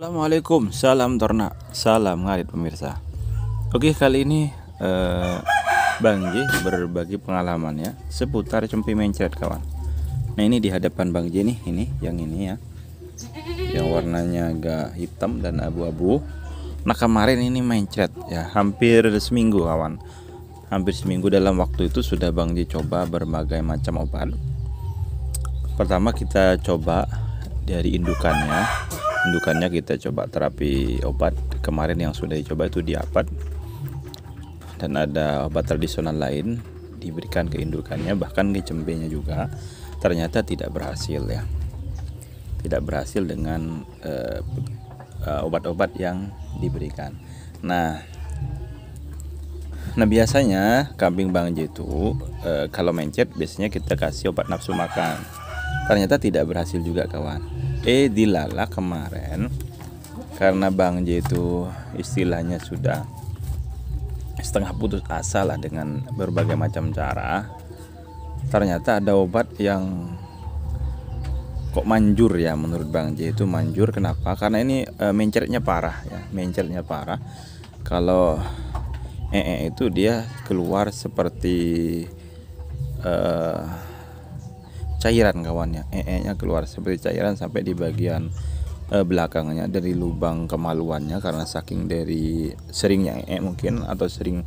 Assalamualaikum, salam ternak, salam ngarit pemirsa. Oke kali ini eh, Bang J berbagi pengalaman ya seputar cempi mencret kawan. Nah ini di hadapan Bang J nih, ini yang ini ya, yang warnanya agak hitam dan abu-abu. Nah kemarin ini mencret ya, hampir seminggu kawan. Hampir seminggu dalam waktu itu sudah Bang J coba berbagai macam obat. Pertama kita coba dari indukannya indukannya kita coba terapi obat kemarin yang sudah dicoba itu diapat dan ada obat tradisional lain diberikan ke indukannya bahkan ke cembenya juga ternyata tidak berhasil ya tidak berhasil dengan uh, uh, obat-obat yang diberikan nah nah biasanya kambing bang itu uh, kalau mencet biasanya kita kasih obat nafsu makan ternyata tidak berhasil juga kawan eh dilala kemarin karena Bang J itu istilahnya sudah setengah putus asa lah dengan berbagai macam cara ternyata ada obat yang kok manjur ya menurut Bang J itu manjur kenapa karena ini e, mencretnya parah ya mencretnya parah kalau ee -e itu dia keluar seperti eh cairan kawannya ee nya keluar seperti cairan sampai di bagian eh, belakangnya dari lubang kemaluannya karena saking dari seringnya ee mungkin atau sering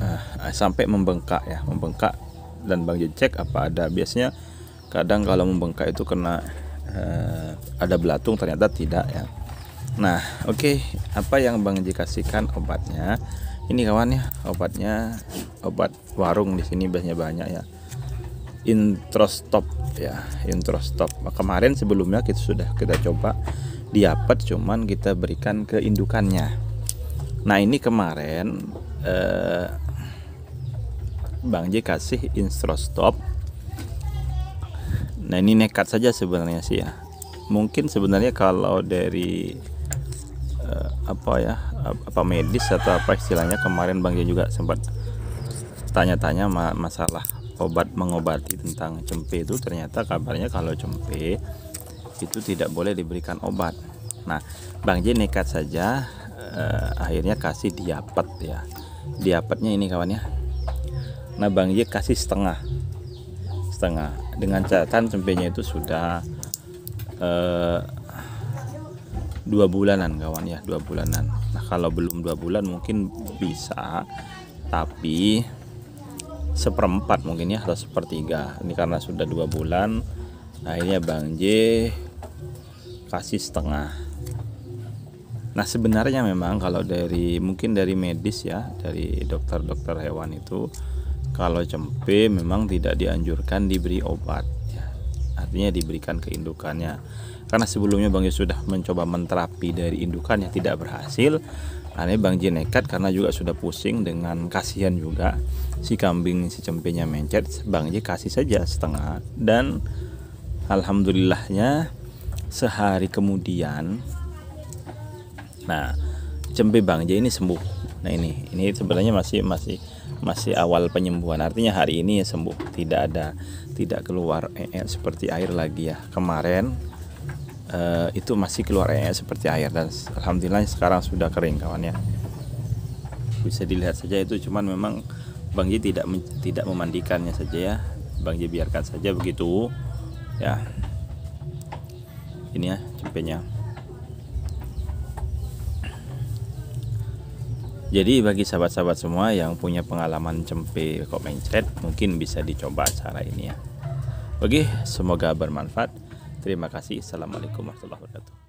eh, sampai membengkak ya membengkak dan bang cek apa ada biasanya kadang kalau membengkak itu kena eh, ada belatung ternyata tidak ya Nah, oke, okay. apa yang Bang Ji kasihkan obatnya? Ini kawannya obatnya obat warung di sini biasanya banyak ya. Intro stop ya intro stop. kemarin sebelumnya kita sudah kita coba diapet cuman kita berikan ke indukannya nah ini kemarin eh, Bang J kasih intro stop. nah ini nekat saja sebenarnya sih ya mungkin sebenarnya kalau dari eh, apa ya apa medis atau apa istilahnya kemarin Bang J juga sempat tanya-tanya masalah obat mengobati tentang cempe itu ternyata kabarnya kalau cempe itu tidak boleh diberikan obat. Nah, Bang J nekat saja eh, akhirnya kasih diapet ya. Diapetnya ini kawan ya. Nah, Bang J kasih setengah. Setengah dengan catatan cempenya itu sudah eh, dua bulanan kawan ya, dua bulanan. Nah, kalau belum dua bulan mungkin bisa tapi seperempat mungkin ya atau sepertiga ini karena sudah dua bulan nah akhirnya Bang J kasih setengah nah sebenarnya memang kalau dari mungkin dari medis ya dari dokter-dokter hewan itu kalau cempe memang tidak dianjurkan diberi obat artinya diberikan ke indukannya karena sebelumnya Bang Jin sudah mencoba menterapi dari indukannya tidak berhasil aneh Bang Jin nekat karena juga sudah pusing dengan kasihan juga si kambing si cempenya mencet Bang Jin kasih saja setengah dan alhamdulillahnya sehari kemudian nah cempe Bang Jin ini sembuh Nah ini ini sebenarnya masih masih masih awal penyembuhan. Artinya hari ini sembuh, tidak ada tidak keluar ee e seperti air lagi ya. Kemarin eh, itu masih keluar ee e seperti air dan alhamdulillah sekarang sudah kering kawannya Bisa dilihat saja itu cuman memang Bang Ji tidak tidak memandikannya saja ya. Bang Ji biarkan saja begitu ya. Ini ya cempenya. Jadi bagi sahabat-sahabat semua yang punya pengalaman cempe kok mencret mungkin bisa dicoba cara ini ya. Oke, semoga bermanfaat. Terima kasih. Assalamualaikum warahmatullahi wabarakatuh.